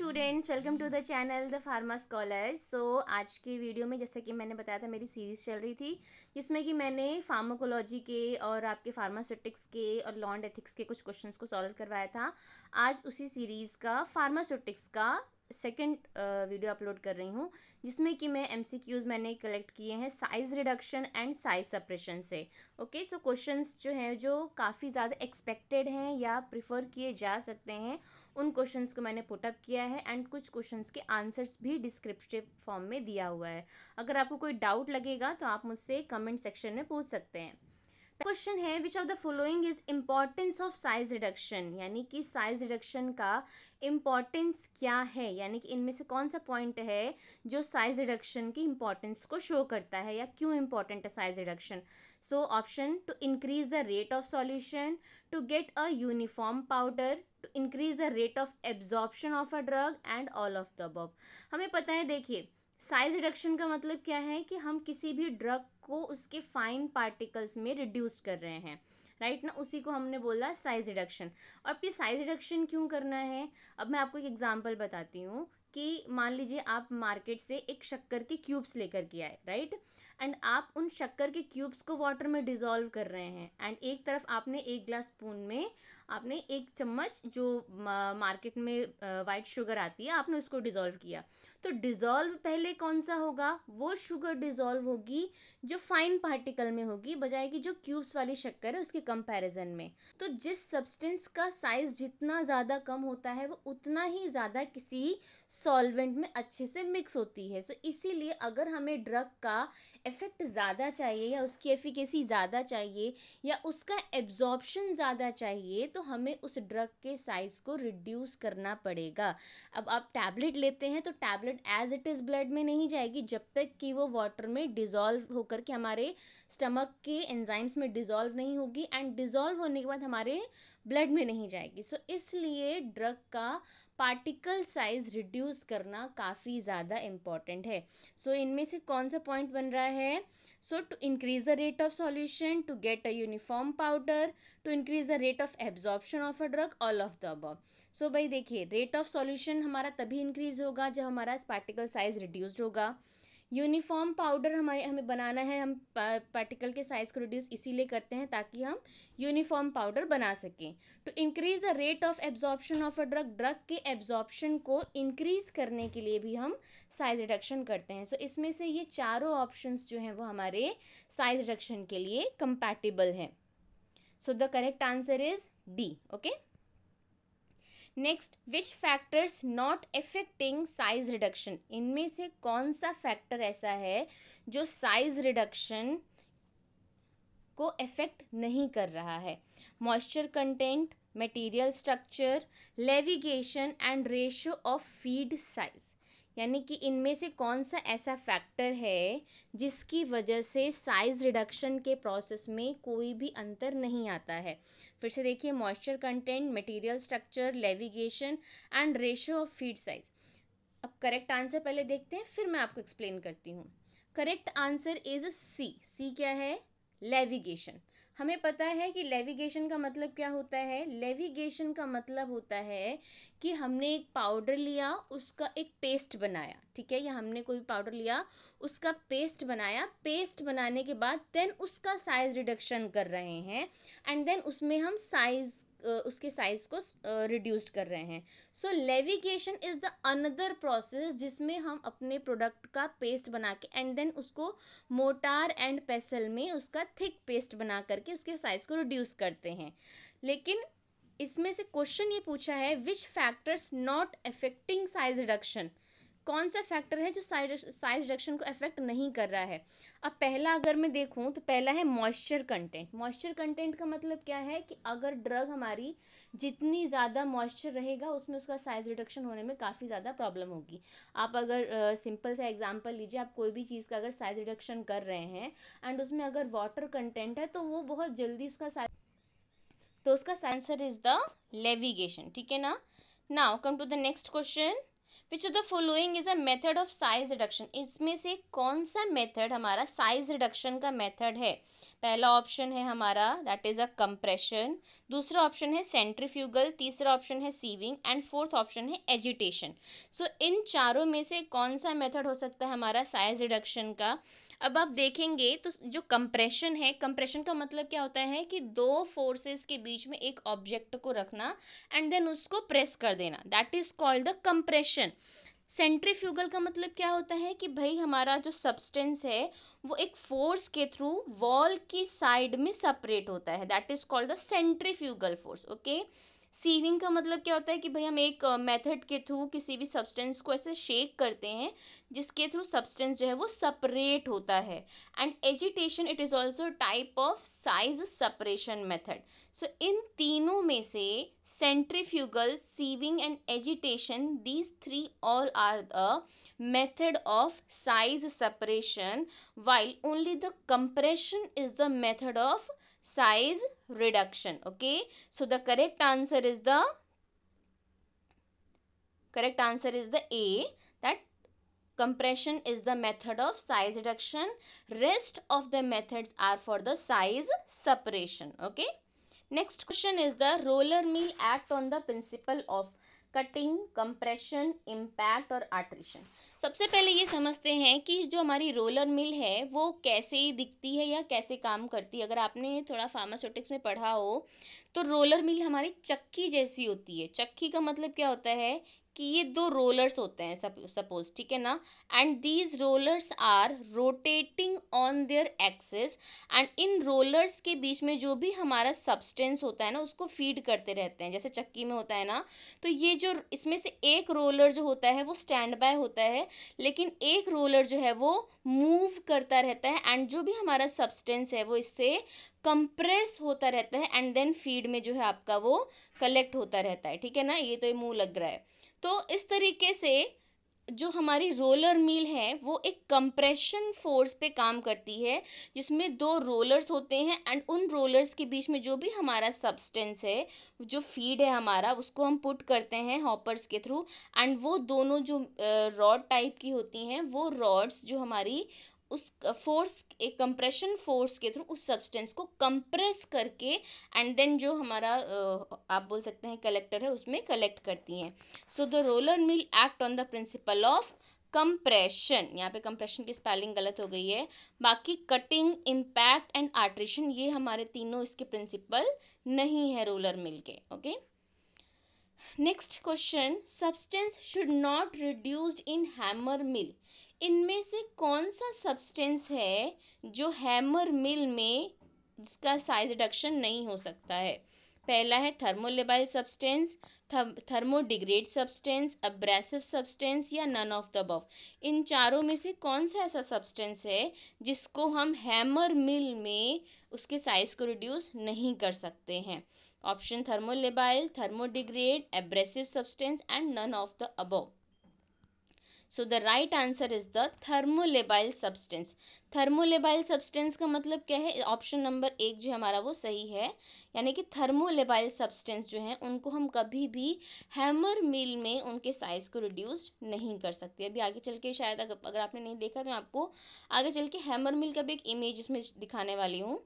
Students welcome to the channel the pharma scholar so आज की video में जैसे कि मैंने बताया था मेरी सीरीज़ चल रही थी जिसमें कि मैंने फार्माकोलॉजी के और आपके फार्मास्यूटिक्स के और लॉन्ड एथिक्स के कुछ क्वेश्चंस को सॉल्व करवाया था आज उसी सीरीज़ का फार्मास्यूटिक्स का सेकेंड वीडियो अपलोड कर रही हूँ जिसमें कि मैं एम मैंने कलेक्ट किए हैं size reduction and size suppression से ओके सो क्वेश्चन जो हैं जो काफ़ी ज़्यादा एक्सपेक्टेड हैं या प्रिफर किए जा सकते हैं उन क्वेश्चन को मैंने पुटअप किया है एंड कुछ क्वेश्चन के आंसर्स भी डिस्क्रिप्टिव फॉर्म में दिया हुआ है अगर आपको कोई डाउट लगेगा तो आप मुझसे कमेंट सेक्शन में पूछ सकते हैं क्वेश्चन है which of the following is importance of size reduction यानी कि साइज रिडक्शन का इम्पॉर्टेंस क्या है यानी कि इनमें से कौन सा पॉइंट है जो साइज रिडक्शन की इम्पॉर्टेंस को शो करता है या क्यों इम्पॉर्टेंट है size reduction so option to increase the rate of solution to get a uniform powder to increase the rate of absorption of a drug and all of the above हमें पता है देखिए size reduction का मतलब क्या है कि हम किसी भी ड्रग को उसके फाइन पार्टिकल्स में रिड्यूस कर रहे हैं राइट ना उसी को हमने बोला साइज रिडक्शन और ये साइज रिडक्शन क्यों करना है अब मैं आपको एक एग्जांपल बताती हूँ कि मान लीजिए आप मार्केट से एक शक्कर के क्यूब्स लेकर के आए राइट एंड आप उन शक्कर के क्यूब्स को वाटर में डिजोल्व कर रहे हैं एंड एक तरफ आपने एक ग्लास स्पून में आपने एक चम्मच जो मार्केट में वाइट शुगर आती है आपने उसको डिजोल्व किया तो डिजोल्व पहले कौन सा होगा वो शुगर डिजोल्व होगी जो फाइन पार्टिकल में होगी बजाय कि जो क्यूब्स वाली शक्कर है उसके कंपेरिजन में तो जिस सब्सटेंस का साइज जितना ज़्यादा कम होता है वो उतना ही ज़्यादा किसी सॉल्वेंट में अच्छे से मिक्स होती है सो so, इसीलिए अगर हमें ड्रग का इफ़ेक्ट ज़्यादा चाहिए या उसकी एफिकेसी ज़्यादा चाहिए या उसका एब्जॉर्बशन ज़्यादा चाहिए तो हमें उस ड्रग के साइज़ को रिड्यूस करना पड़ेगा अब आप टैबलेट लेते हैं तो tablet as it is blood में नहीं जाएगी जब तक कि वो वाटर में डिज़ोल्व होकर के हमारे स्टमक के एंजाइम्स में डिज़ोल्व नहीं होगी एंड डिज़ोल्व होने के बाद हमारे ब्लड में नहीं जाएगी सो so, इसलिए ड्रग का पार्टिकल साइज रिड्यूस करना काफ़ी ज़्यादा इम्पॉर्टेंट है सो so, इनमें से कौन सा पॉइंट बन रहा है so to increase the rate of solution to get a uniform powder to increase the rate of absorption of a drug all of the above so भाई देखिए रेट ऑफ सॉल्यूशन हमारा तभी इंक्रीज होगा जब हमारा पार्टिकल साइज रिड्यूस्ड होगा uniform powder हमारे हमें बनाना है हम पार्टिकल के साइज को रिड्यूस इसीलिए करते हैं ताकि हम यूनिफॉर्म पाउडर बना सकें to increase the rate of absorption of a drug drug के एब्जॉर्प्शन को इंक्रीज करने के लिए भी हम साइज रिडक्शन करते हैं सो so, इसमें से ये चारों ऑप्शन जो हैं वो हमारे साइज रिडक्शन के लिए कंपैटिबल हैं so the correct answer is D okay next which factors not affecting size reduction इनमें से कौन सा फैक्टर ऐसा है जो साइज रिडक्शन को अफेक्ट नहीं कर रहा है moisture content material structure levigation and ratio of feed size यानी कि इनमें से कौन सा ऐसा फैक्टर है जिसकी वजह से साइज रिडक्शन के प्रोसेस में कोई भी अंतर नहीं आता है फिर से देखिए moisture content material structure levigation and ratio of feed size अब करेक्ट आंसर पहले देखते हैं फिर मैं आपको एक्सप्लेन करती हूँ correct answer is C C क्या है लेविगेशन हमें पता है कि लेविगेशन का मतलब क्या होता है लेविगेशन का मतलब होता है कि हमने एक पाउडर लिया उसका एक पेस्ट बनाया ठीक है या हमने कोई पाउडर लिया उसका पेस्ट बनाया पेस्ट बनाने के बाद देन उसका साइज रिडक्शन कर रहे हैं एंड देन उसमें हम साइज उसके साइज को रिड्यूस कर रहे हैं so levigation is the another process जिसमें हम अपने प्रोडक्ट का पेस्ट बना के एंड देन उसको मोटार एंड पेसल में उसका थिक पेस्ट बना करके उसके साइज को रिड्यूस करते हैं लेकिन इसमें से क्वेश्चन ये पूछा है which factors not affecting size reduction कौन सा फैक्टर है जो साइज रिडक्शन को अफेक्ट नहीं कर रहा है अब पहला अगर मैं देखूं तो पहला है मॉइस्चर कंटेंट मॉइस्चर कंटेंट का मतलब क्या है कि अगर ड्रग हमारी जितनी ज़्यादा मॉइस्चर रहेगा उसमें उसका साइज रिडक्शन होने में काफ़ी ज़्यादा प्रॉब्लम होगी आप अगर सिंपल सा एग्जाम्पल लीजिए आप कोई भी चीज़ का अगर साइज रिडक्शन कर रहे हैं एंड उसमें अगर वाटर कंटेंट है तो वो बहुत जल्दी उसका साइज तो उसका आंसर इज द लेविगेशन ठीक है ना now come to the next question which of the following is a method of size reduction इसमें से कौन सा मेथड हमारा साइज रिडक्शन का मेथड है पहला ऑप्शन है हमारा दैट इज अ कंप्रेशन दूसरा ऑप्शन है सेंट्रीफ्यूगल तीसरा ऑप्शन है सीविंग एंड फोर्थ ऑप्शन है एजिटेशन सो so, इन चारों में से कौन सा मेथड हो सकता है हमारा साइज रिडक्शन का अब आप देखेंगे तो जो कंप्रेशन है कंप्रेशन का मतलब क्या होता है कि दो फोर्सेस के बीच में एक ऑब्जेक्ट को रखना एंड देन उसको प्रेस कर देना that is called the compression centrifugal का मतलब क्या होता है कि भाई हमारा जो सब्सटेंस है वो एक फोर्स के थ्रू वॉल की साइड में सेपरेट होता है that is called the centrifugal force okay sieving का मतलब क्या होता है कि भाई हम एक मेथड के थ्रू किसी भी सब्सटेंस को ऐसे शेक करते हैं जिसके थ्रू सब्सटेंस जो है वो सपरेट होता है and agitation it is also type of size separation method so इन तीनों में से centrifugal sieving and agitation these three all are the method of size separation while only the compression is the method of size reduction. Okay. So, the correct answer is the correct answer is the A that compression is the method of size reduction. Rest of the methods are for the size separation. Okay. Next question is the roller mill act on the principle of cutting compression impact और attrition सबसे पहले ये समझते हैं कि जो हमारी roller mill है वो कैसे दिखती है या कैसे काम करती है अगर आपने थोड़ा फार्मास्यूटिक्स में पढ़ा हो तो रोलर मिल हमारी चक्की जैसी होती है चक्की का मतलब क्या होता है कि ये दो रोलर्स होते हैं सपोज ठीक है ना and these rollers are rotating on their axis and इन रोलर्स के बीच में जो भी हमारा सब्सटेंस होता है ना उसको फीड करते रहते हैं जैसे चक्की में होता है ना तो ये जो इसमें से एक रोलर जो होता है वो स्टैंड बाय होता है लेकिन एक रोलर जो है वो मूव करता रहता है एंड जो भी हमारा सब्सटेंस है वो इससे कंप्रेस होता रहता है एंड देन फीड में जो है आपका वो कलेक्ट होता रहता है ठीक है ना ये तो मुंह लग रहा है तो इस तरीके से जो हमारी रोलर मिल है वो एक कंप्रेशन फोर्स पे काम करती है जिसमें दो रोलर्स होते हैं एंड उन रोलर्स के बीच में जो भी हमारा सब्सटेंस है जो फीड है हमारा उसको हम पुट करते हैं हॉपर्स के थ्रू एंड वो दोनों जो रॉड टाइप की होती हैं वो रॉड्स जो हमारी उस फोर्स एक कंप्रेशन फोर्स के थ्रू उस सब्सटेंस को कंप्रेस करके एंड देन जो हमारा आप बोल सकते हैं कलेक्टर है उसमें कलेक्ट करती हैं so the roller mill act on the principle of compression यहाँ पे कंप्रेशन की स्पेलिंग गलत हो गई है बाकी कटिंग इम्पैक्ट एंड आर्ट्रेशन ये हमारे तीनों इसके प्रिंसिपल नहीं है रोलर मिल के okay next question substance should not reduced in hammer mill इनमें से कौन सा सब्सटेंस है जो हैमर मिल में जिसका साइज रिडक्शन नहीं हो सकता है पहला है thermolabile substance thermodegrade substance abrasive substance या नन ऑफ द अबव इन चारों में से कौन सा ऐसा सब्सटेंस है जिसको हम हैमर मिल में उसके साइज को रिड्यूस नहीं कर सकते हैं option thermolabile thermodegrade abrasive substance and none of the above So the right answer is the thermolabile substance. Thermolabile substance का मतलब क्या है ऑप्शन नंबर एक जो है हमारा वो सही है यानी कि थर्मोलेबाइल सब्सटेंस जो है उनको हम कभी भी हैमर मिल में उनके साइज को रिड्यूस नहीं कर सकते अभी आगे चल के शायद अगर आपने नहीं देखा तो मैं आपको आगे चल के हैमर मिल का भी एक इमेज इसमें दिखाने वाली हूँ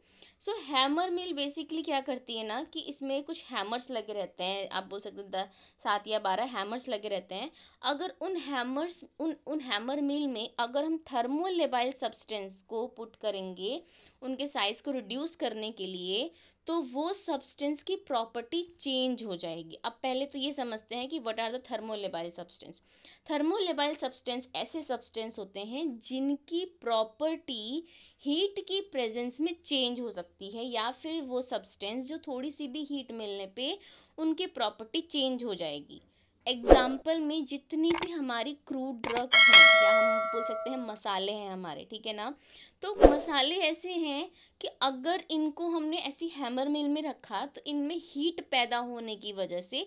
सो हैमर मिल बेसिकली क्या करती है ना कि इसमें कुछ हैमर्स लगे रहते हैं आप बोल सकते हैं सात या बारह हैमर्स लगे रहते हैं अगर उन हैमर्स उन उन हैमर मिल में अगर हम थर्मोलेबाइल सब्सटेंस साइज़ को पुट करेंगे उनके साइज़ को रिड्यूस करने के लिए तो वो सब्सटेंस की प्रॉपर्टी चेंज हो जाएगी अब पहले तो ये समझते हैं कि what are the thermolabile substance thermolabile substance ऐसे सब्सटेंस होते हैं जिनकी प्रॉपर्टी हीट की प्रेजेंस में चेंज हो सकती है या फिर वो सब्सटेंस जो थोड़ी सी भी हीट मिलने पे उनकी प्रॉपर्टी चेंज हो जाएगी एग्जाम्पल में जितनी भी हमारी क्रूड ड्रग्स हैं या हम बोल सकते हैं मसाले हैं हमारे ठीक है ना तो मसाले ऐसे हैं कि अगर इनको हमने ऐसी हैमर मिल में रखा तो इनमें हीट पैदा होने की वजह से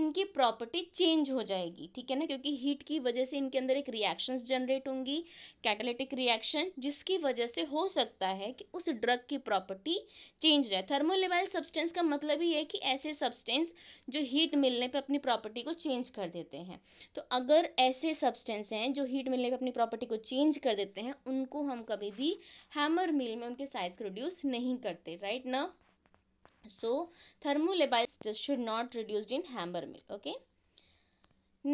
इनकी प्रॉपर्टी चेंज हो जाएगी ठीक है ना क्योंकि हीट की वजह से इनके अंदर एक रिएक्शंस जनरेट होंगी कैटालिटिक रिएक्शन जिसकी वजह से हो सकता है कि उस ड्रग की प्रॉपर्टी चेंज हो जाए थर्मोलेवाइल सब्सटेंस का मतलब ही है कि ऐसे सब्सटेंस जो हीट मिलने पर अपनी प्रॉपर्टी को चेंज कर देते हैं तो अगर ऐसे सब्सटेंस हैं जो हीट मिलने पर अपनी प्रॉपर्टी को चेंज कर देते हैं उनको हम कभी भी हैमर मिल में उनके साइज को रिड्यूस नहीं करते राइट ना so thermolysis should not reduced in hammer mill okay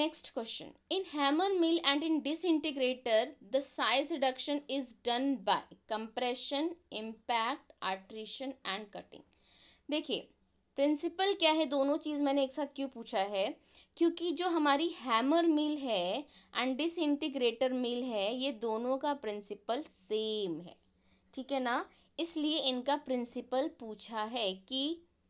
next question in hammer mill and in disintegrator the size reduction is done by compression impact attrition and cutting देखिए principle क्या है दोनों चीज़ मैंने एक साथ क्यों पूछा है क्योंकि जो हमारी हैमर मिल है एंड डिसइंटीग्रेटर मिल है ये दोनों का प्रिंसिपल सेम है ठीक है ना इसलिए इनका प्रिंसिपल पूछा है कि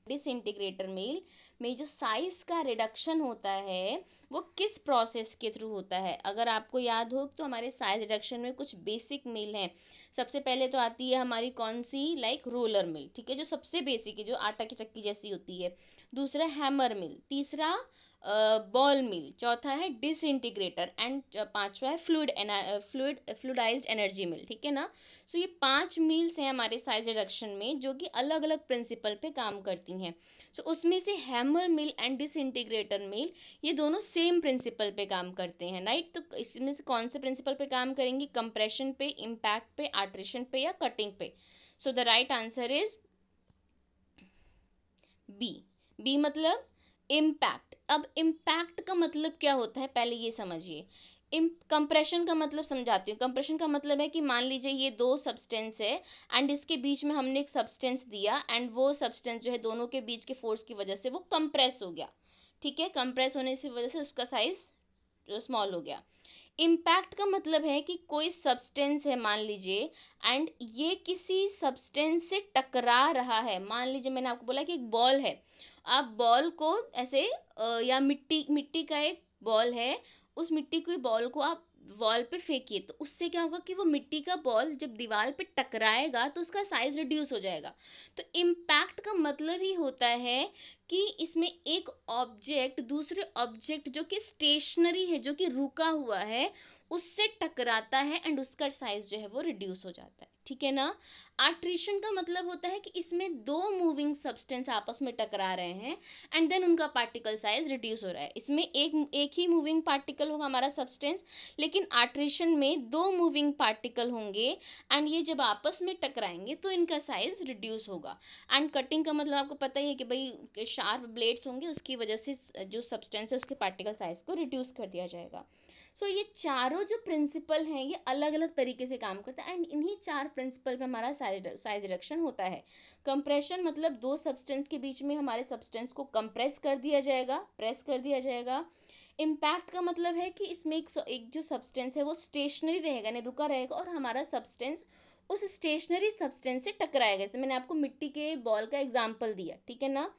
डिसइंटीग्रेटर मिल में जो साइज का रिडक्शन होता है वो किस प्रोसेस के थ्रू होता है अगर आपको याद हो तो हमारे साइज रिडक्शन में कुछ बेसिक मिल हैं सबसे पहले तो आती है हमारी कौन सी लाइक रोलर मिल ठीक है जो सबसे बेसिक है जो आटा की चक्की जैसी होती है दूसरा हैमर मिल तीसरा बॉल मिल चौथा है डिसइंटीग्रेटर एंड पांचवा है fluid fluid fluidize energy mill ठीक है ना सो so, ये पांच मिल्स हैं हमारे साइज रिडक्शन में जो कि अलग अलग प्रिंसिपल पे काम करती हैं सो so, उसमें से hammer mill and disintegrator mill ये दोनों सेम प्रिंसिपल पे काम करते हैं राइट तो इसमें से कौन से प्रिंसिपल पे काम करेंगे कंप्रेशन पे इम्पैक्ट पे आर्ट्रेशन पे या कटिंग पे so the right answer is B B मतलब इम्पैक्ट अब इम्पैक्ट का मतलब क्या होता है पहले ये समझिए कंप्रेशन का मतलब समझाती हूँ कंप्रेशन का मतलब है कि मान लीजिए ये दो सब्सटेंस है एंड इसके बीच में हमने एक सब्सटेंस दिया एंड वो सब्सटेंस जो है दोनों के बीच के फोर्स की वजह से वो कंप्रेस हो गया ठीक है कंप्रेस होने की वजह से उसका साइज जो स्मॉल हो गया इम्पैक्ट का मतलब है कि कोई सब्सटेंस है मान लीजिए एंड ये किसी सब्सटेंस से टकरा रहा है मान लीजिए मैंने आपको बोला कि एक बॉल है आप बॉल को ऐसे या मिट्टी मिट्टी का एक बॉल है उस मिट्टी की बॉल को आप वॉल पे फेंकिए तो उससे क्या होगा कि वो मिट्टी का बॉल जब दीवार पे टकराएगा तो उसका साइज रिड्यूस हो जाएगा तो इम्पैक्ट का मतलब ही होता है कि इसमें एक ऑब्जेक्ट दूसरे ऑब्जेक्ट जो कि स्टेशनरी है जो कि रुका हुआ है उससे टकराता है एंड उसका साइज जो है वो रिड्यूस हो जाता है ठीक है ना आट्रिशन का मतलब होता है कि इसमें दो मूविंग सब्सटेंस आपस में टकरा रहे हैं एंड देन उनका पार्टिकल साइज रिड्यूस हो रहा है इसमें एक एक ही मूविंग पार्टिकल होगा हमारा सब्सटेंस लेकिन आट्रिशन में दो मूविंग पार्टिकल होंगे एंड ये जब आपस में टकराएंगे तो इनका साइज रिड्यूस होगा एंड कटिंग का मतलब आपको पता ही है कि भाई शार्प ब्लेड्स होंगे उसकी वजह से जो सब्सटेंस है उसके पार्टिकल साइज को रिड्यूस कर दिया जाएगा सो so, ये चारों जो प्रिंसिपल हैं ये अलग अलग तरीके से काम करते हैं एंड इन्हीं चार प्रिंसिपल पे हमारा साइज रिडक्शन होता है कंप्रेशन मतलब दो सब्सटेंस के बीच में हमारे सब्सटेंस को कंप्रेस कर दिया जाएगा प्रेस कर दिया जाएगा इम्पैक्ट का मतलब है कि इसमें एक, एक जो सब्सटेंस है वो स्टेशनरी रहेगा यानी रुका रहेगा और हमारा सब्सटेंस उस स्टेशनरी सब्सटेंस से टकराएगा जैसे मैंने आपको मिट्टी के बॉल का एग्जाम्पल दिया ठीक है ना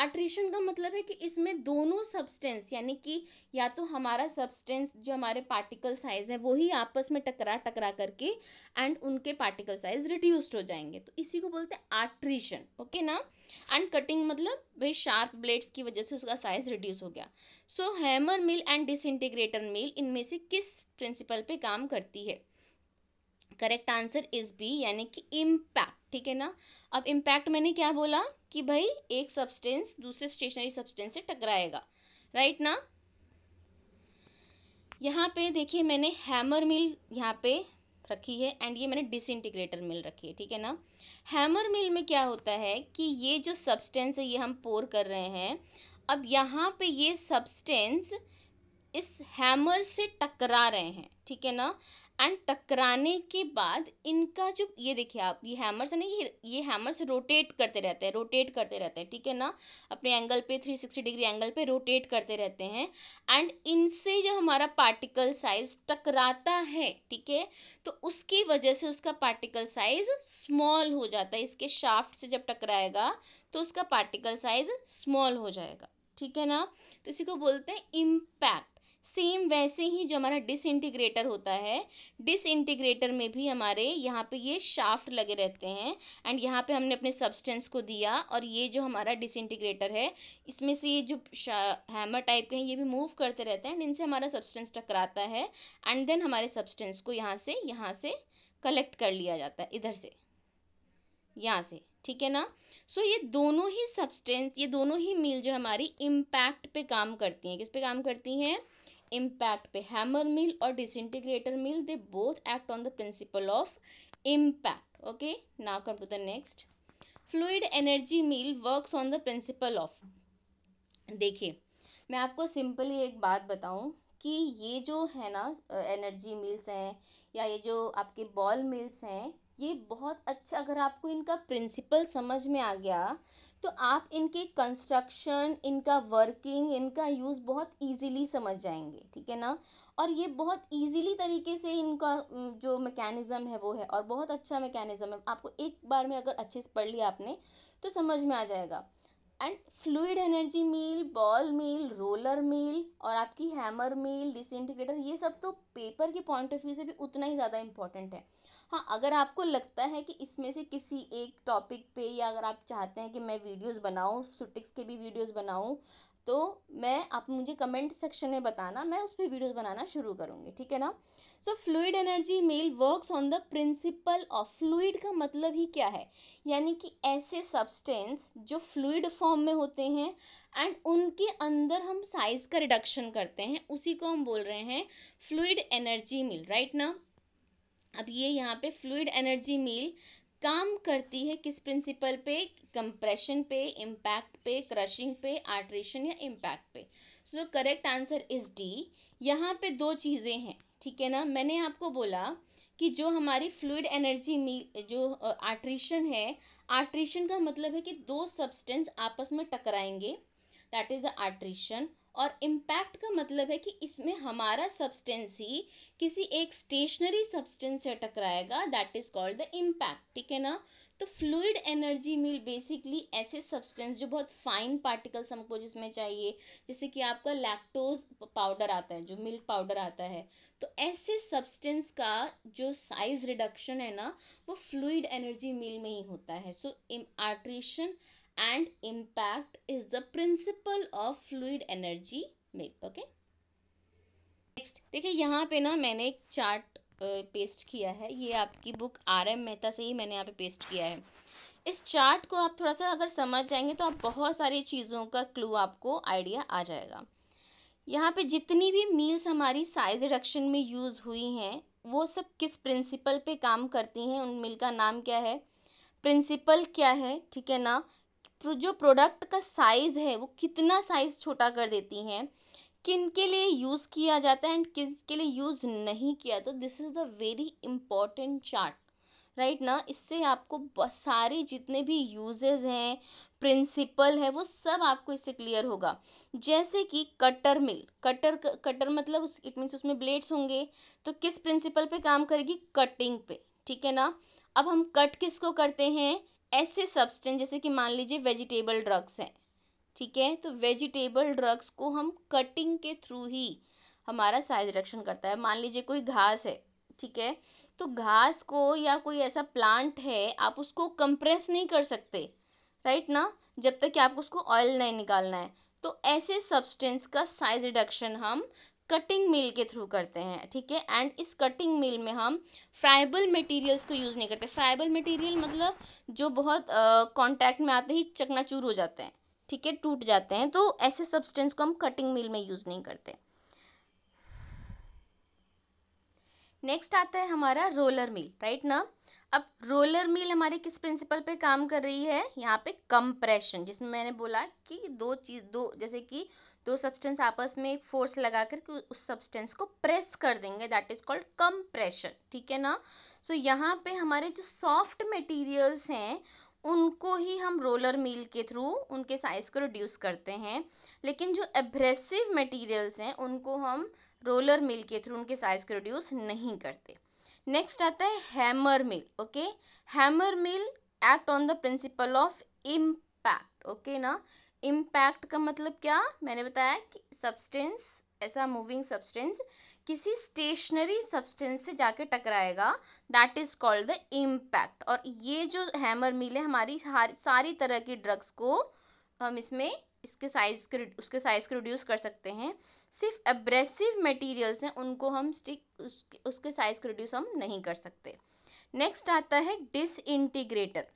आर्ट्रेशन का मतलब है कि इसमें दोनों सब्सटेंस यानी कि या तो हमारा सब्सटेंस जो हमारे पार्टिकल साइज है वही आपस में टकरा टकरा करके एंड उनके पार्टिकल साइज रिड्यूस्ड हो जाएंगे तो इसी को बोलते हैं आर्ट्रेशन ओके ना एंड कटिंग मतलब भाई शार्प ब्लेड्स की वजह से उसका साइज रिड्यूस हो गया so hammer mill and disintegrator mill इनमें से किस प्रिंसिपल पे काम करती है करेक्ट आंसर इज बी यानी कि इम्पैक्ट ठीक है ना अब इम्पैक्ट मैंने क्या बोला कि भाई एक सब्सटेंस दूसरे स्टेशनरी सब्सटेंस से टकराएगा राइट ना यहाँ पे देखिए मैंने हैमर मिल यहाँ पे रखी है एंड ये मैंने डिसइंटीग्रेटर मिल रखी है ठीक है ना हैमर मिल में क्या होता है कि ये जो सब्सटेंस है ये हम पोर कर रहे हैं अब यहाँ पे ये सब्सटेंस इस हैमर से टकरा रहे हैं ठीक है ना एंड टकराने के बाद इनका जो ये देखिए आप ये हैमर्स है ना ये ये हैमर्स रोटेट करते रहते हैं रोटेट करते रहते हैं ठीक है ना अपने एंगल पे 360 डिग्री एंगल पे रोटेट करते रहते हैं एंड इनसे जो हमारा पार्टिकल साइज टकराता है ठीक है तो उसकी वजह से उसका पार्टिकल साइज स्मॉल हो जाता है इसके शाफ्ट से जब टकराएगा तो उसका पार्टिकल साइज स्मॉल हो जाएगा ठीक है ना तो इसी को बोलते हैं इम्पैक्ट सेम वैसे ही जो हमारा डिस इंटीग्रेटर होता है डिस इंटीग्रेटर में भी हमारे यहाँ पे ये शाफ्ट लगे रहते हैं एंड यहाँ पे हमने अपने सब्सटेंस को दिया और ये जो हमारा डिस इंटीग्रेटर है इसमें से ये जो हैमर टाइप के हैं ये भी मूव करते रहते हैं एंड इनसे हमारा सब्सटेंस टकराता है एंड देन हमारे सब्सटेंस को यहाँ से यहाँ से कलेक्ट कर लिया जाता है इधर से यहाँ से ठीक है ना सो so, ये दोनों ही सब्सटेंस ये दोनों ही मील जो हमारी इम्पैक्ट पे काम करती हैं किस पे काम करती हैं इम्पैक्ट पे हैमर मिल और disintegrator mill they both act on the principle of impact okay now come to the next fluid energy mill works on the principle of देखिए मैं आपको सिंपली एक बात बताऊं कि ये जो है ना एनर्जी मिल्स हैं या ये जो आपके बॉल मिल्स हैं ये बहुत अच्छा अगर आपको इनका प्रिंसिपल समझ में आ गया तो आप इनके कंस्ट्रक्शन इनका वर्किंग इनका यूज़ बहुत इजीली समझ जाएंगे ठीक है ना और ये बहुत इजीली तरीके से इनका जो मैकेनिज़्म है वो है और बहुत अच्छा मैकेनिज़्म है आपको एक बार में अगर अच्छे से पढ़ लिया आपने तो समझ में आ जाएगा and fluid energy mill ball mill roller mill और आपकी हैमर मील डिसइंटीग्रेटर ये सब तो पेपर के पॉइंट ऑफ व्यू से भी उतना ही ज़्यादा इंपॉर्टेंट है हाँ अगर आपको लगता है कि इसमें से किसी एक टॉपिक पे या अगर आप चाहते हैं कि मैं वीडियोस बनाऊँ सुटिक्स के भी वीडियोस बनाऊँ तो मैं आप मुझे कमेंट सेक्शन में बताना मैं उस पर वीडियोज़ बनाना शुरू करूँगी ठीक है ना so fluid energy mill works on the principle of fluid का मतलब ही क्या है यानी कि ऐसे सब्सटेंस जो फ्लूड फॉर्म में होते हैं एंड उनके अंदर हम साइज का रिडक्शन करते हैं उसी को हम बोल रहे हैं फ्लूड एनर्जी मिल राइट ना अब ये यहाँ पे फ्लूड एनर्जी मील काम करती है किस प्रिंसिपल पे कंप्रेशन पे इम्पैक्ट पे क्रशिंग पे आर्ट्रेशन या इम्पैक्ट पे so correct answer is D यहाँ पे दो चीज़ें हैं ठीक है ना मैंने आपको बोला कि जो हमारी फ्लूड एनर्जी मील जो आर्ट्रेशन है आर्ट्रेशन का मतलब है कि दो सब्सटेंस आपस में टकराएंगे दैट इज़ द आर्ट्रेशन और इम्पैक्ट का मतलब है कि इसमें हमारा सब्सटेंस ही किसी एक स्टेशनरी सब्सटेंस से टकराएगा that is called the impact ठीक है ना तो फ्लूड एनर्जी मील बेसिकली ऐसे सब्सटेंस जो बहुत फाइन पार्टिकल्स हमको जिसमें चाहिए जैसे कि आपका लैक्टोज पाउडर आता है जो मिल्क पाउडर आता है तो ऐसे सब्सटेंस का जो साइज रिडक्शन है ना वो फ्लूड एनर्जी मील में ही होता है so attrition and impact is the principle of fluid energy mill okay next देखिए यहाँ पे ना मैंने एक चार्ट पेस्ट किया है ये आपकी बुक आर एम मेहता से ही मैंने यहाँ पे पेस्ट किया है इस चार्ट को आप थोड़ा सा अगर समझ जाएंगे तो आप बहुत सारी चीज़ों का क्लू आपको आइडिया आ जाएगा यहाँ पे जितनी भी मील्स हमारी साइज रिडक्शन में यूज़ हुई हैं वो सब किस प्रिंसिपल पे काम करती हैं उन मिल का नाम क्या है प्रिंसिपल क्या है ठीक है ना जो प्रोडक्ट का साइज़ है वो कितना साइज़ छोटा कर देती हैं किन के लिए यूज़ किया जाता है एंड किसके लिए यूज़ नहीं किया तो this is the very important chart right right ना इससे आपको सारे जितने भी यूजेज हैं प्रिंसिपल है वो सब आपको इससे क्लियर होगा जैसे कि कटर मिल कटर कटर मतलब इट मीन्स उसमें ब्लेड्स होंगे तो किस प्रिंसिपल पे काम करेगी कटिंग पे ठीक है ना अब हम कट किसको करते हैं ऐसे सब्सटेंस जैसे कि मान लीजिए वेजिटेबल ड्रग्स हैं ठीक है तो वेजिटेबल ड्रग्स को हम कटिंग के थ्रू ही हमारा साइज रिडक्शन करता है मान लीजिए कोई घास है ठीक है तो घास को या कोई ऐसा प्लांट है आप उसको कंप्रेस नहीं कर सकते राइट ना जब तक कि आपको उसको ऑयल नहीं निकालना है तो ऐसे सब्सटेंस का साइज रिडक्शन हम कटिंग मिल के थ्रू करते हैं ठीक है एंड इस कटिंग मिल में हम फ्राइबल मटेरियल्स को यूज़ नहीं करते फ्राइबल मटेरियल मतलब जो बहुत कॉन्टैक्ट में आते ही चकनाचूर हो जाते हैं ठीक है टूट जाते हैं तो ऐसे सब्सटेंस को हम कटिंग मिल में यूज़ नहीं करते नेक्स्ट आता है हमारा रोलर मिल राइट ना अब रोलर मिल हमारे किस प्रिंसिपल पे काम कर रही है यहाँ पे कंप्रेशन जिसमें मैंने बोला कि दो चीज दो जैसे कि दो सब्सटेंस आपस में एक फोर्स लगा करके उस सब्सटेंस को प्रेस कर देंगे दैट इज कॉल्ड कंप्रेशन ठीक है ना सो so, यहाँ पे हमारे जो सॉफ्ट मटेरियल्स हैं उनको ही हम रोलर मिल के थ्रू उनके साइज़ को रिड्यूस करते हैं लेकिन जो एब्रेसिव मटेरियल्स हैं उनको हम रोलर मिल के थ्रू उनके साइज़ को रिड्यूस नहीं करते नेक्स्ट आता है hammer mill okay hammer mill act on the principle of impact okay ना इम्पैक्ट का मतलब क्या मैंने बताया कि सब्सटेंस ऐसा मूविंग सब्सटेंस किसी स्टेशनरी सब्सटेंस से जाके टकराएगा that is called the impact और ये जो हैमर मिल है हमारी सारी तरह की ड्रग्स को हम इसमें इसके साइज के उसके साइज को रिड्यूस कर सकते हैं सिर्फ एब्रेसिव मटेरियल्स हैं उनको हम स्टिक उसके उसके साइज को रिड्यूस हम नहीं कर सकते नेक्स्ट आता है डिसइंटीग्रेटर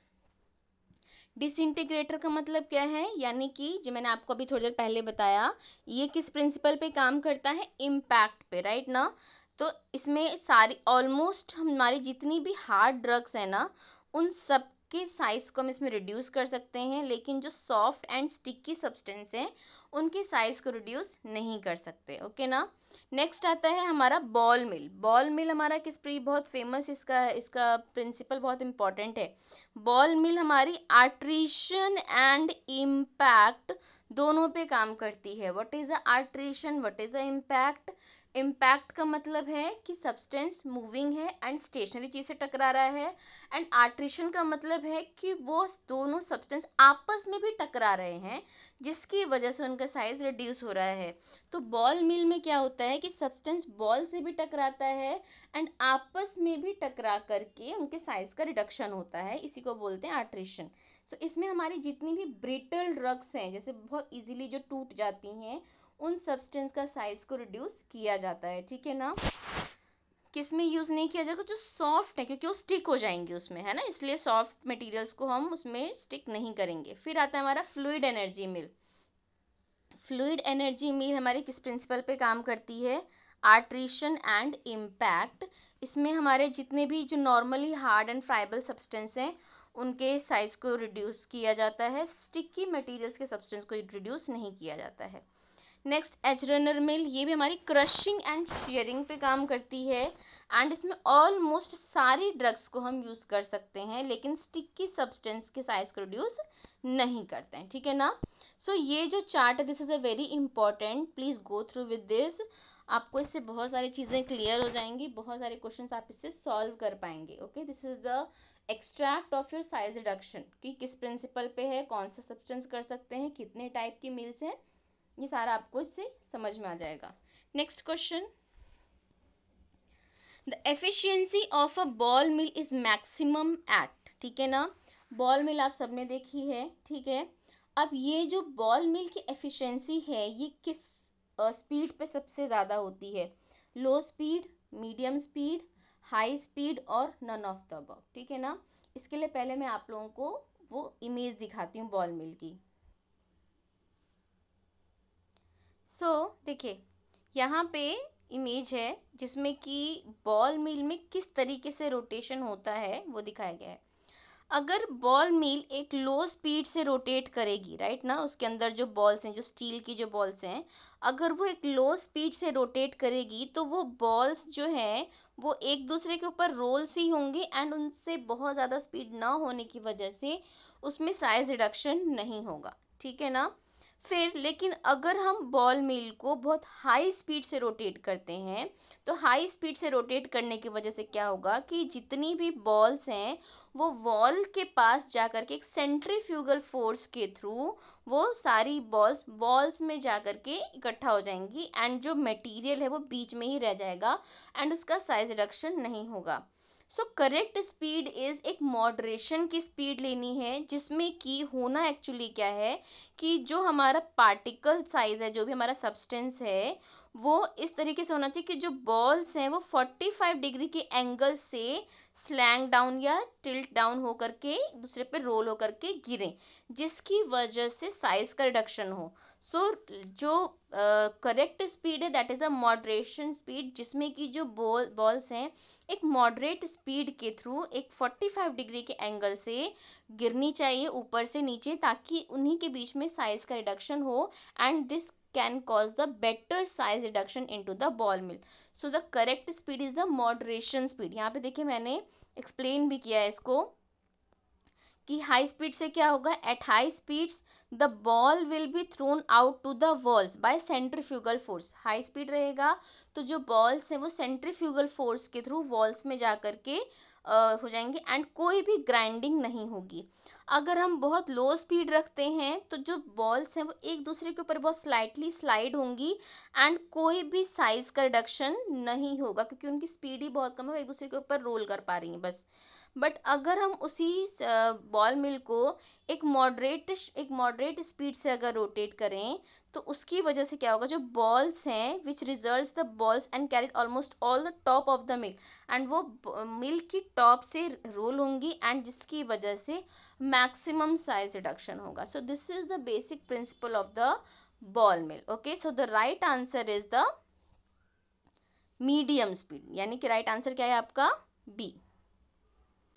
डिसइंटीग्रेटर का मतलब क्या है यानी कि जो मैंने आपको अभी थोड़ी देर पहले बताया ये किस प्रिंसिपल पे काम करता है इम्पैक्ट पे राइट ना तो इसमें सारी ऑलमोस्ट हमारी जितनी भी हार्ड ड्रग्स है ना उन सब की साइज़ को हम इसमें रिड्यूस कर सकते हैं लेकिन जो सॉफ्ट एंड स्टिकी सब्सटेंस हैं उनकी साइज़ को रिड्यूस नहीं कर सकते ओके ना नेक्स्ट आता है हमारा बॉल मिल बॉल मिल हमारा किस प्री बहुत फेमस इसका इसका प्रिंसिपल बहुत इंपॉर्टेंट है बॉल मिल हमारी आर्ट्रीशन एंड इम्पैक्ट दोनों पे काम करती है what is the attrition what is a impact impact का मतलब है कि सब्सटेंस मूविंग है एंड स्टेशनरी चीज़ से टकरा रहा है एंड आर्ट्रिशन का मतलब है कि वो दोनों सब्सटेंस आपस में भी टकरा रहे हैं जिसकी वजह से उनका साइज रिड्यूस हो रहा है तो बॉल मिल में क्या होता है कि सब्सटेंस बॉल से भी टकराता है एंड आपस में भी टकरा करके उनके साइज का रिडक्शन होता है इसी को बोलते हैं आर्ट्रिशन सो so, इसमें हमारी जितनी भी ब्रिटल ड्रग्स हैं जैसे बहुत इजीली जो टूट जाती हैं उन सब्सटेंस का साइज को रिड्यूस किया जाता है ठीक है ना किस में यूज़ नहीं किया जाएगा जो सॉफ्ट है क्योंकि वो स्टिक हो जाएंगे उसमें है ना इसलिए सॉफ्ट मटेरियल्स को हम उसमें स्टिक नहीं करेंगे फिर आता है हमारा fluid energy mill fluid energy mill हमारे किस प्रिंसिपल पे काम करती है आर्ट्रीशन एंड इम्पैक्ट इसमें हमारे जितने भी जो normally hard and friable substance हैं उनके साइज को रिड्यूस किया जाता है स्टिकी मटीरियल्स के सब्सटेंस को रिड्यूस नहीं किया जाता है नेक्स्ट एच रनर मिल ये भी हमारी क्रशिंग एंड शेयरिंग पे काम करती है एंड इसमें ऑलमोस्ट सारी ड्रग्स को हम यूज़ कर सकते हैं लेकिन स्टिक की सब्सटेंस के साइज को रिड्यूस नहीं करते हैं ठीक है ना सो so, ये जो चार्ट है this is a very important please go through with this आपको इससे बहुत सारी चीज़ें क्लियर हो जाएंगी बहुत सारे क्वेश्चन आप इससे सॉल्व कर पाएंगे okay this is the extract of your size reduction कि किस प्रिंसिपल पे है कौन सा सब्सटेंस कर सकते हैं कितने टाइप की मिल्स हैं ये सारा आपको इससे समझ में आ जाएगा next question the efficiency of a ball mill is maximum at ठीक है ना बॉल मिल आप सबने देखी है ठीक है अब ये जो बॉल मिल की एफिशिएंसी है ये किस स्पीड uh, पे सबसे ज़्यादा होती है low speed medium speed high speed और नन ऑफ द ठीक है ना इसके लिए पहले मैं आप लोगों को वो इमेज दिखाती हूँ बॉल मिल की सो so, देखिए यहाँ पे इमेज है जिसमें कि बॉल मिल में किस तरीके से रोटेशन होता है वो दिखाया गया है अगर बॉल मिल एक लो स्पीड से रोटेट करेगी राइट ना उसके अंदर जो बॉल्स हैं जो स्टील की जो बॉल्स हैं अगर वो एक लो स्पीड से रोटेट करेगी तो वो बॉल्स जो हैं वो एक दूसरे के ऊपर रोल्स ही होंगे एंड उनसे बहुत ज़्यादा स्पीड ना होने की वजह से उसमें साइज रिडक्शन नहीं होगा ठीक है ना फिर लेकिन अगर हम बॉल मिल को बहुत हाई स्पीड से रोटेट करते हैं तो हाई स्पीड से रोटेट करने की वजह से क्या होगा कि जितनी भी बॉल्स हैं वो वॉल के पास जा कर के एक सेंट्रीफ्यूगल फोर्स के थ्रू वो सारी बॉल्स बॉल्स में जा कर के इकट्ठा हो जाएंगी एंड जो मटेरियल है वो बीच में ही रह जाएगा एंड उसका साइज रिडक्शन नहीं होगा सो करेक्ट स्पीड इज़ एक मॉडरेशन की स्पीड लेनी है जिसमें कि होना एक्चुअली क्या है कि जो हमारा पार्टिकल साइज है जो भी हमारा सब्सटेंस है वो इस तरीके से होना चाहिए कि जो बॉल्स हैं वो 45 डिग्री के एंगल से स्लैंग डाउन या टिल्ट डाउन होकर के दूसरे पे रोल होकर के गिरें जिसकी वजह से साइज का रिडक्शन हो सो so, जो करेक्ट स्पीड है that is a moderation speed जिसमें कि जो बॉल बॉल्स हैं एक मॉडरेट स्पीड के थ्रू एक 45 डिग्री के एंगल से गिरनी चाहिए ऊपर से नीचे ताकि उन्हीं के बीच में साइज का रिडक्शन हो and this can cause the better size reduction into the ball mill so the correct speed is the moderation speed यहाँ पे देखिए मैंने एक्सप्लेन भी किया है इसको कि हाई स्पीड से क्या होगा at high speeds the ball will be thrown out to the walls by centrifugal force high speed रहेगा तो जो बॉल्स हैं वो सेंट्रीफ्यूगल फोर्स के थ्रू वॉल्स में जा करके के uh, हो जाएंगे एंड कोई भी ग्राइंडिंग नहीं होगी अगर हम बहुत लो स्पीड रखते हैं तो जो बॉल्स हैं वो एक दूसरे के ऊपर बहुत स्लाइटली स्लाइड होंगी एंड कोई भी साइज का रिडक्शन नहीं होगा क्योंकि उनकी स्पीड ही बहुत कम है वो एक दूसरे के ऊपर रोल कर पा रही हैं बस बट अगर हम उसी बॉल मिल को एक मॉडरेट एक मॉडरेट स्पीड से अगर रोटेट करें तो उसकी वजह से क्या होगा जो बॉल्स हैं which result the balls and carried almost all the top of the mill and वो मिल की टॉप से रोल होंगी एंड जिसकी वजह से मैक्सिमम साइज रिडक्शन होगा so this is the basic principle of the ball mill okay so the right answer is the medium speed यानी कि राइट आंसर क्या है आपका B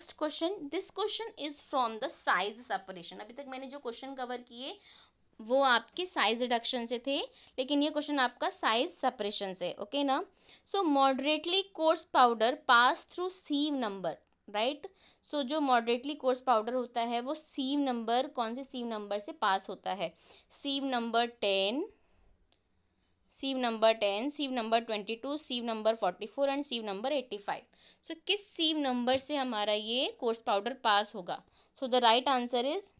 next question this question is from the size separation अभी तक मैंने जो question cover किए वो आपके साइज रिडक्शन से थे लेकिन ये क्वेश्चन आपका साइज सेपरेशन से ओके okay ना so moderately coarse powder pass through sieve number right so जो मॉडरेटली कोर्स पाउडर होता है वो सीव नंबर कौन से सीव नंबर से पास होता है sieve number ten sieve number ten sieve number twenty two sieve number forty four and sieve number eighty five so किस सीव नंबर से हमारा ये कोर्स पाउडर पास होगा so the right answer is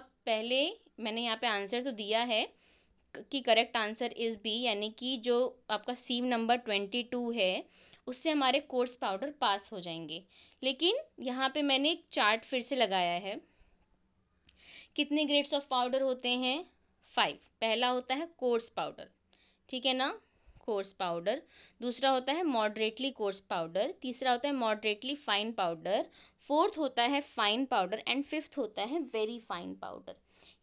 अब पहले मैंने यहाँ पे आंसर तो दिया है कि करेक्ट आंसर इज बी यानी कि जो आपका सीव नंबर ट्वेंटी टू है उससे हमारे कोर्स पाउडर पास हो जाएंगे लेकिन यहाँ पे मैंने एक चार्ट फिर से लगाया है कितने ग्रेड्स ऑफ पाउडर होते हैं फाइव पहला होता है कोर्स पाउडर ठीक है ना कोर्स पाउडर दूसरा होता है मॉडरेटली कोर्स पाउडर तीसरा होता है मॉडरेटली फाइन पाउडर फोर्थ होता है फाइन पाउडर एंड फिफ्थ होता है वेरी फाइन पाउडर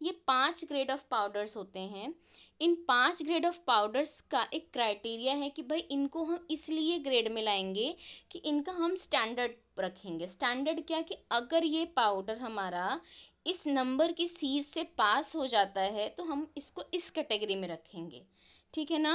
ये पांच ग्रेड ऑफ पाउडर्स होते हैं इन पांच ग्रेड ऑफ पाउडर्स का एक क्राइटेरिया है कि भाई इनको हम इसलिए ग्रेड में लाएंगे कि इनका हम स्टैंडर्ड रखेंगे स्टैंडर्ड क्या कि अगर ये पाउडर हमारा इस नंबर की सीव से पास हो जाता है तो हम इसको इस कैटेगरी में रखेंगे ठीक है ना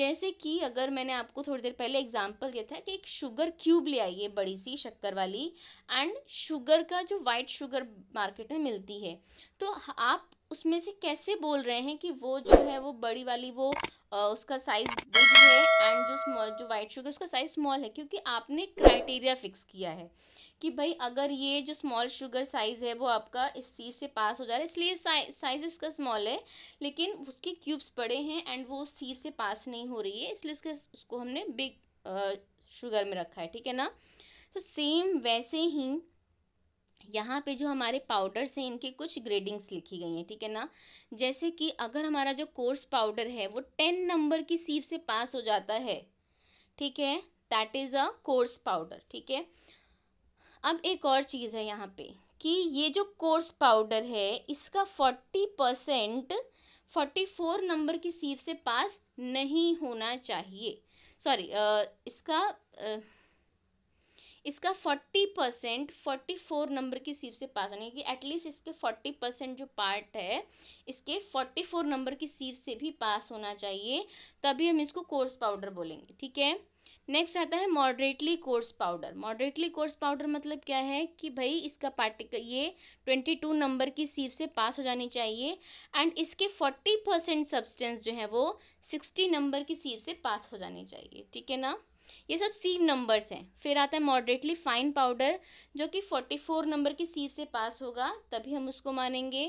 जैसे कि अगर मैंने आपको थोड़ी देर पहले एग्जाम्पल दिया था कि एक शुगर क्यूब ले आइए बड़ी सी शक्कर वाली एंड शुगर का जो वाइट शुगर मार्केट में मिलती है तो आप उसमें से कैसे बोल रहे हैं कि वो जो है वो बड़ी वाली वो आ, उसका साइज बिग है एंड जो स्मॉल जो वाइट शुगर उसका साइज स्मॉल है क्योंकि आपने क्राइटेरिया फिक्स किया है कि भाई अगर ये जो स्मॉल शुगर साइज़ है वो आपका इस चीज़ से पास हो जा रहा है इसलिए साइज़ उसका स्मॉल है लेकिन उसके क्यूब्स पड़े हैं एंड वो सीव से पास नहीं हो रही है इसलिए उसके उसको हमने बिग शुगर में रखा है ठीक है ना तो सेम वैसे ही यहाँ पे जो हमारे पाउडर्स हैं इनके कुछ ग्रेडिंग्स लिखी गई हैं ठीक है ना जैसे कि अगर हमारा जो कोर्स पाउडर है वो टेन नंबर की सीव से पास हो जाता है ठीक है that is a coarse powder ठीक है अब एक और चीज़ है यहाँ पे कि ये जो कोर्स पाउडर है इसका 40 परसेंट फोर्टी नंबर की सीव से पास नहीं होना चाहिए सॉरी इसका आ, इसका 40 परसेंट फोर्टी नंबर की सीव से पास होना कि एटलीस्ट इसके 40 परसेंट जो पार्ट है इसके 44 नंबर की सीव से भी पास होना चाहिए तभी हम इसको कोर्स पाउडर बोलेंगे ठीक है नेक्स्ट आता है moderately coarse powder moderately coarse powder मतलब क्या है कि भाई इसका पार्टिकल ये 22 नंबर की सीव से पास हो जानी चाहिए एंड इसके 40 परसेंट सब्सटेंस जो है वो 60 नंबर की सीव से पास हो जानी चाहिए ठीक है ना ये सब सीव नंबर्स हैं फिर आता है मॉडरेटली फाइन पाउडर जो कि 44 नंबर की सीव से पास होगा तभी हम उसको मानेंगे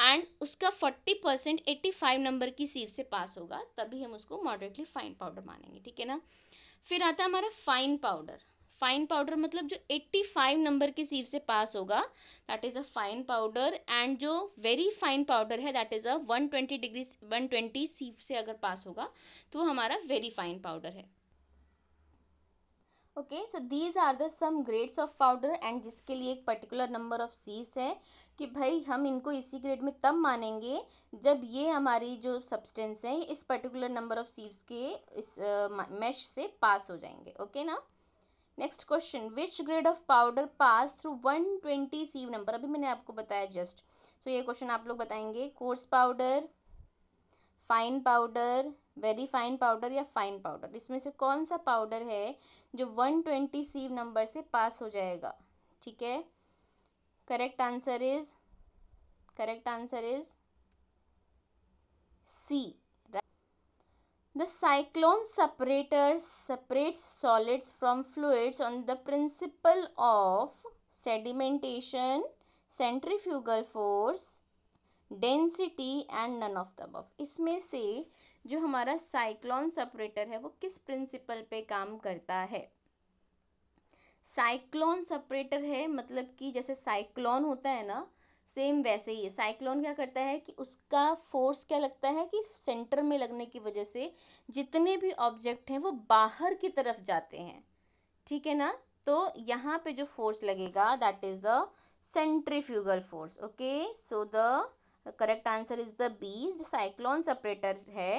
एंड उसका 40 परसेंट एट्टी नंबर की सीव से पास होगा तभी हम उसको मॉडरेटली फाइन पाउडर मानेंगे ठीक है ना फिर आता है हमारा फाइन पाउडर फाइन पाउडर मतलब जो 85 नंबर के सीव से पास होगा that is a fine powder and जो वेरी फाइन पाउडर है that is a 120 degree 120 sieve से अगर पास होगा तो हमारा वेरी फाइन पाउडर है okay so these are the some grades of powder and जिसके लिए एक पर्टिकुलर नंबर ऑफ सीड्स है कि भाई हम इनको इसी ग्रेड में तब मानेंगे जब ये हमारी जो सब्सटेंस है इस पर्टिकुलर नंबर ऑफ सीड्स के इस मैश uh, से पास हो जाएंगे ओके okay ना next question which grade of powder pass through 120 twenty sieve number अभी मैंने आपको बताया जस्ट सो so, ये क्वेश्चन आप लोग बताएंगे coarse powder fine powder very fine powder या फाइन पाउडर इसमें से कौन सा पाउडर है जो 120 सीव नंबर से पास हो जाएगा ठीक है correct answer is correct answer is C the cyclone separators separates solids from fluids on the principle of sedimentation centrifugal force density and none of the above इसमें से जो हमारा साइक्लॉन सपरेटर है वो किस प्रिंसिपल पे काम करता है साइक्लॉन सपरेटर है मतलब कि जैसे साइक्लॉन होता है ना सेम वैसे ही है साइक्लोन क्या करता है कि उसका फोर्स क्या लगता है कि सेंटर में लगने की वजह से जितने भी ऑब्जेक्ट हैं वो बाहर की तरफ जाते हैं ठीक है ना तो यहाँ पे जो फोर्स लगेगा that is the centrifugal force okay so the correct answer is the B जो साइक्लोन सपरेटर है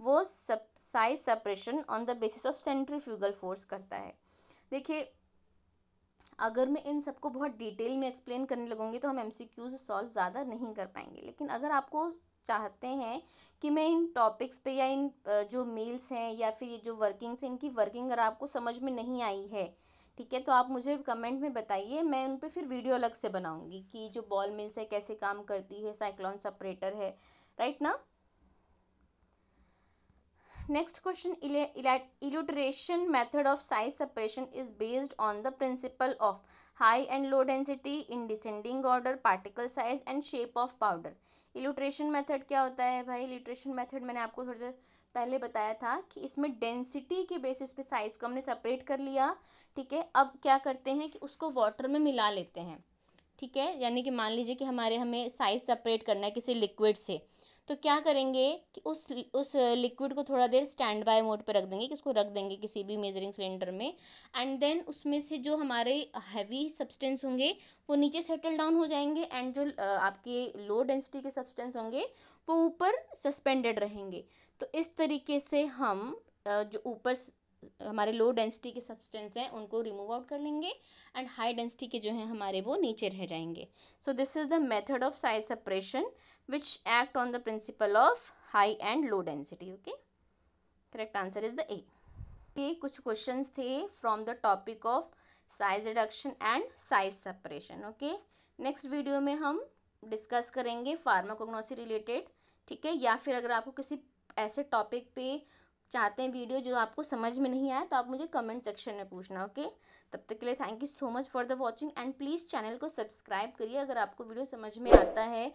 वो सब size separation on the basis of centrifugal force करता है देखिए अगर मैं इन सबको बहुत डिटेल में एक्सप्लेन करने लगूंगी तो हम एम सॉल्व ज़्यादा नहीं कर पाएंगे लेकिन अगर आपको चाहते हैं कि मैं इन टॉपिक्स पे या इन जो मेल्स हैं या फिर ये जो वर्किंग्स हैं इनकी वर्किंग अगर आपको समझ में नहीं आई है ठीक है तो आप मुझे कमेंट में बताइए मैं उन पर फिर वीडियो अलग से बनाऊंगी कि जो बॉल मिल्स है कैसे काम करती है साइक्लॉन सपरेटर है राइट ना next question elutriation method of size separation is based on the principle of high and low density in descending order particle size and shape of powder elutriation method क्या होता है भाई इल्यूट्रेशन method मैंने आपको थोड़ी देर पहले बताया था कि इसमें डेंसिटी के बेसिस पे साइज को हमने सेपरेट कर लिया ठीक है अब क्या करते हैं कि उसको वाटर में मिला लेते हैं ठीक है यानी कि मान लीजिए कि हमारे हमें साइज सेपरेट करना है किसी लिक्विड से तो क्या करेंगे कि उस उस लिक्विड को थोड़ा देर स्टैंड बाय मोड पर रख देंगे कि उसको रख देंगे किसी भी मेजरिंग सिलेंडर में एंड देन उसमें से जो हमारे हैवी सब्सटेंस होंगे वो नीचे सेटल डाउन हो जाएंगे एंड जो आपके लो डेंसिटी के सब्सटेंस होंगे वो ऊपर सस्पेंडेड रहेंगे तो इस तरीके से हम जो ऊपर हमारे लो डेंसिटी के सब्सटेंस हैं उनको रिमूव आउट कर लेंगे एंड हाई डेंसिटी के जो हैं हमारे वो नीचे रह जाएंगे so this is the method of size separation which act on the principle of high and low density okay correct answer is the A ये कुछ क्वेश्चन थे from the topic of size reduction and size separation okay next video में हम discuss करेंगे pharmacognosy related ठीक है या फिर अगर आपको किसी ऐसे टॉपिक पे चाहते हैं वीडियो जो आपको समझ में नहीं आया तो आप मुझे कमेंट सेक्शन में पूछना ओके तब तक के लिए thank you so much for the watching and please channel को सब्सक्राइब करिए अगर आपको वीडियो समझ में आता है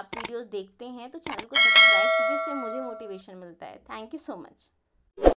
आप वीडियोस देखते हैं तो चैनल को सब्सक्राइब कीजिए इससे मुझे मोटिवेशन मिलता है थैंक यू सो मच